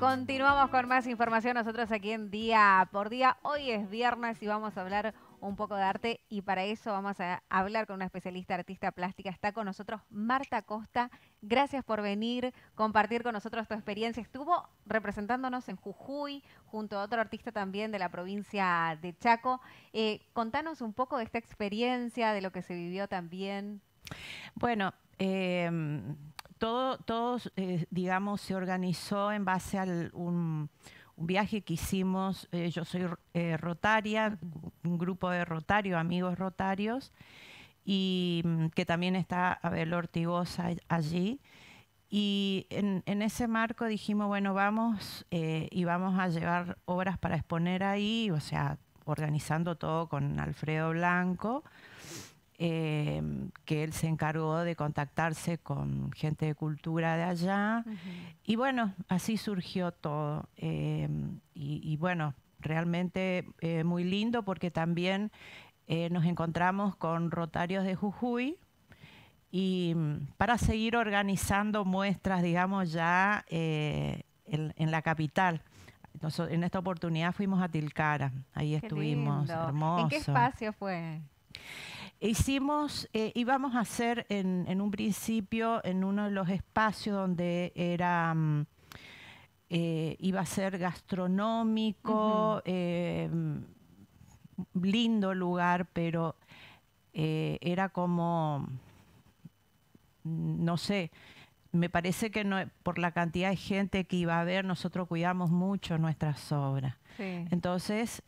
Continuamos con más información nosotros aquí en Día por Día. Hoy es viernes y vamos a hablar un poco de arte y para eso vamos a hablar con una especialista artista plástica. Está con nosotros Marta Costa. Gracias por venir, compartir con nosotros tu experiencia. Estuvo representándonos en Jujuy junto a otro artista también de la provincia de Chaco. Eh, contanos un poco de esta experiencia, de lo que se vivió también. Bueno, em, todo, eh, digamos, se organizó en base a un, viaje que hicimos. Eh, yo soy eh, rotaria, un grupo de rotario, amigos rotarios, y mm, que también está Abel Ortigosa allí. Y en, en, ese marco dijimos, bueno, vamos y vamos a llevar obras para exponer ahí, o sea, organizando todo con Alfredo Blanco. Em, que él se encargó de contactarse con gente de cultura de allá. Y bueno, así surgió todo. Em, y, bueno, realmente eh, muy lindo porque también eh, nos encontramos con Rotarios de Jujuy y mm, para seguir organizando muestras, digamos, ya eh, en, la capital. en esta oportunidad fuimos a Tilcara, ahí estuvimos, hermoso. ¿En qué espacio fue? Hicimos, eh, íbamos a hacer en, un principio en uno de los espacios donde era... Mm, eh, iba a ser gastronómico, eh, mm, lindo lugar, pero era como, mm, no sé, me parece que no, por la cantidad de gente que iba a ver, nosotros cuidamos mucho nuestras obras. Entonces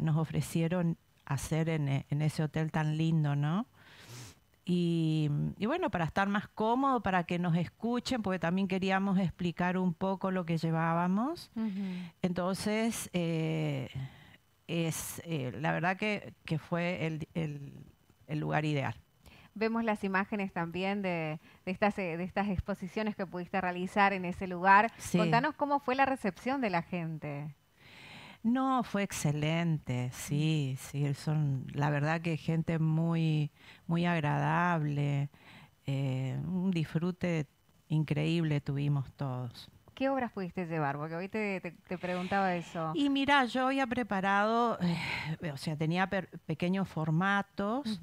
nos ofrecieron hacer e, en, ese hotel tan lindo, ¿no? Y, bueno, para estar más cómodo, para que nos escuchen, porque también queríamos explicar un poco lo que llevábamos. Entonces, eh, es eh, la verdad que, fue el, lugar ideal vemos las imágenes también de, estas, eh, de estas exposiciones que pudiste realizar en ese lugar. Contanos cómo fue la recepción de la gente. No, fue excelente, sí, mm. sí, son la verdad que gente muy, muy agradable, eh, un disfrute increíble tuvimos todos. ¿Qué obras pudiste llevar? Porque hoy te, preguntaba eso. Y mira, yo había preparado, eh, o sea, tenía pequeños formatos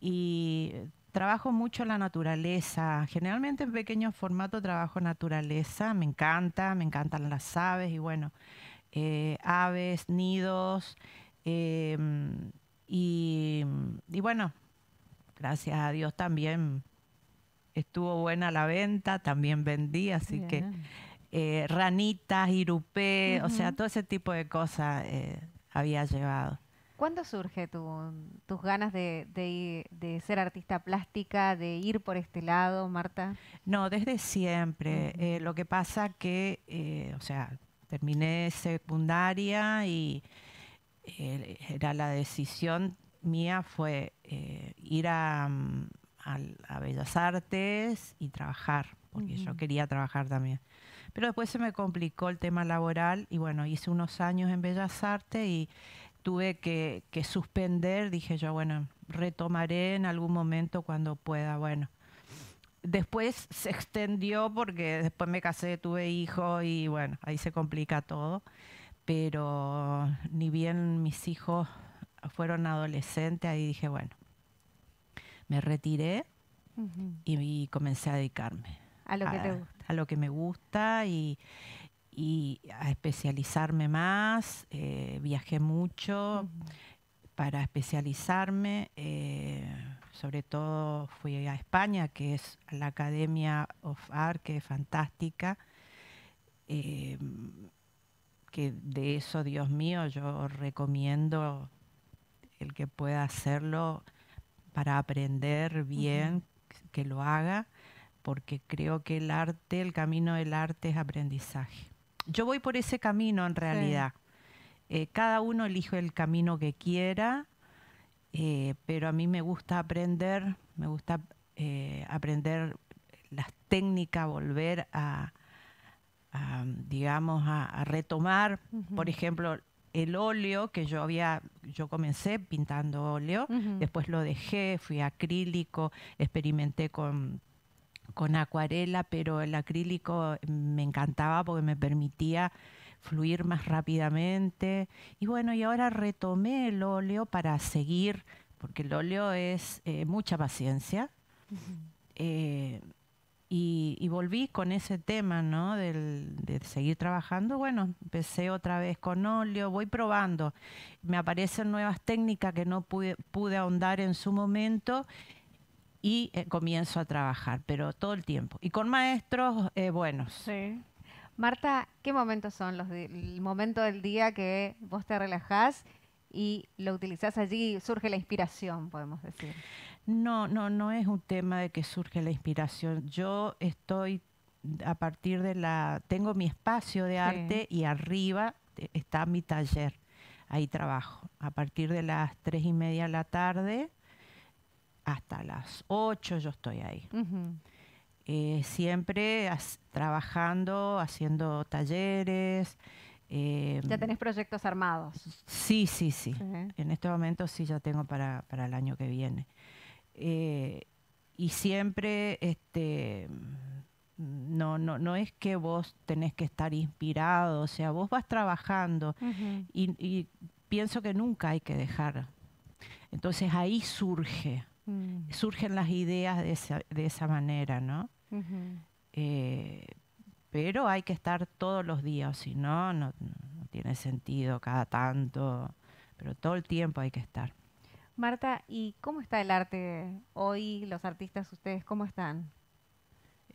y trabajo mucho la naturaleza. Generalmente en pequeños formatos trabajo naturaleza, me encanta, me encantan las aves y bueno. Eh, aves, nidos, em, y, bueno, gracias a Dios también estuvo buena la venta, también vendí, así que eh, ranitas, irupé, o sea, todo ese tipo de cosas eh, había llevado. ¿Cuándo surge tus ganas de, ser artista plástica, de ir por este lado, Marta? No, desde siempre. lo que pasa que, o sea, terminé secundaria y eh, era la decisión mía fue eh, ir mm, a, Bellas Artes y trabajar, porque yo quería trabajar también. Pero después se me complicó el tema laboral y bueno, hice unos años en Bellas Artes y tuve que, que suspender, dije yo, bueno, retomaré en algún momento cuando pueda, bueno después se extendió porque después me casé, tuve hijos y bueno, ahí se complica todo. Pero ni bien mis hijos fueron adolescentes, ahí dije, bueno, me retiré y, comencé a dedicarme. A lo que te gusta. A lo que me gusta y, a especializarme más. Eh, viajé mucho para especializarme. Eh, sobre todo fui a España, que es la Academia of Art, que es fantástica, em, que de eso, Dios mío, yo recomiendo el que pueda hacerlo para aprender bien, que lo haga, porque creo que el arte, el camino del arte es aprendizaje. Yo voy por ese camino en realidad. Eh, cada uno elige el camino que quiera eh, pero a mí me gusta aprender, me gusta eh, aprender las técnicas, volver a, digamos, a, retomar, por ejemplo, el óleo que yo había, yo comencé pintando óleo, después lo dejé, fui acrílico, experimenté con acuarela, pero el acrílico me encantaba porque me permitía fluir más rápidamente. Y bueno, y ahora retomé el óleo para seguir, porque el óleo es eh, mucha paciencia. Eh, y, volví con ese tema, ¿no? de seguir trabajando. Bueno, empecé otra vez con óleo, voy probando. Me aparecen nuevas técnicas que no pude, pude ahondar en su momento y eh, comienzo a trabajar, pero todo el tiempo. Y con maestros buenos. Sí. Marta, ¿qué momentos son los el momento del día que vos te relajás y lo utilizás allí surge la inspiración, podemos decir? No, no, no es un tema de que surge la inspiración. Yo estoy a partir de la tengo mi espacio de arte y arriba está mi taller. Ahí trabajo a partir de las tres y media de la tarde hasta las ocho yo estoy ahí. Eh, siempre trabajando, haciendo talleres. Eh, ya tenés proyectos armados. Sí, sí, sí. En este momento sí ya tengo para, el año que viene. Eh, y siempre, este, no, no, no es que vos tenés que estar inspirado, o sea, vos vas trabajando y pienso que nunca hay que dejar. Entonces ahí surge Mm. Surgen las ideas de esa, manera, ¿no? Eh, pero hay que estar todos los días, si no, no, tiene sentido cada tanto, pero todo el tiempo hay que estar. Marta, ¿y cómo está el arte hoy? Los artistas, ustedes, ¿cómo están?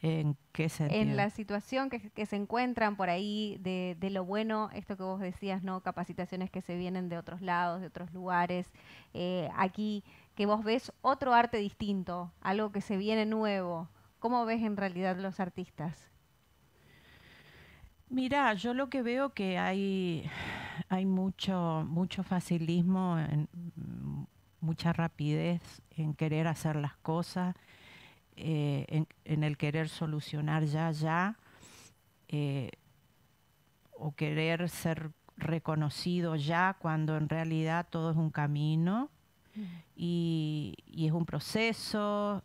¿En qué sentido? En la situación que, se encuentran por ahí de, lo bueno, esto que vos decías, ¿no? Capacitaciones que se vienen de otros lados, de otros lugares. Eh, aquí que vos ves otro arte distinto, algo que se viene nuevo. ¿Cómo ves en realidad los artistas? Mira, yo lo que veo que hay, hay mucho, mucho facilismo, en, mucha rapidez en querer hacer las cosas, eh, en, el querer solucionar ya, ya, eh, o querer ser reconocido ya, cuando en realidad todo es un camino y, es un proceso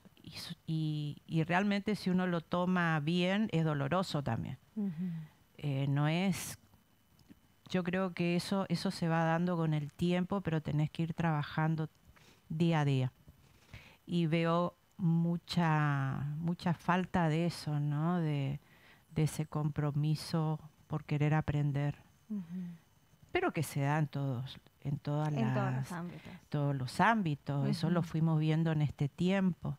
y, realmente si uno lo toma bien es doloroso también. Eh, no es, yo creo que eso, eso se va dando con el tiempo, pero tenés que ir trabajando día a día. Y veo mucha, mucha falta de eso, ¿no? De, ese compromiso por querer aprender pero que se da en todos, en todas todos los ámbitos. Eso lo fuimos viendo en este tiempo.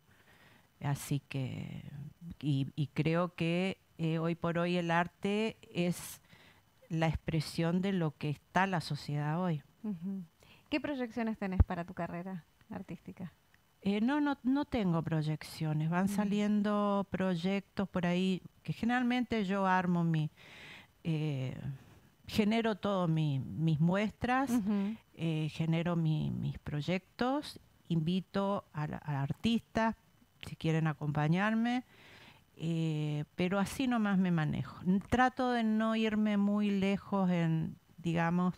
Así que, y, creo que eh, hoy por hoy el arte es la expresión de lo que está la sociedad hoy. ¿Qué proyecciones tenés para tu carrera artística? Eh, no, no, no tengo proyecciones. Van saliendo proyectos por ahí que generalmente yo armo mi, eh, genero todas mis muestras, eh, genero mis proyectos, invito a, artistas si quieren acompañarme, eh, pero así nomás me manejo. Trato de no irme muy lejos en, digamos,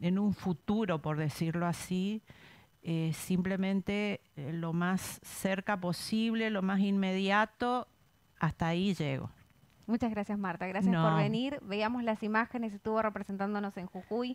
en un futuro, por decirlo así, eh, simplemente lo más cerca posible, lo más inmediato, hasta ahí llego. Muchas gracias, Marta. Gracias por venir. Veamos las imágenes. Estuvo representándonos en Jujuy.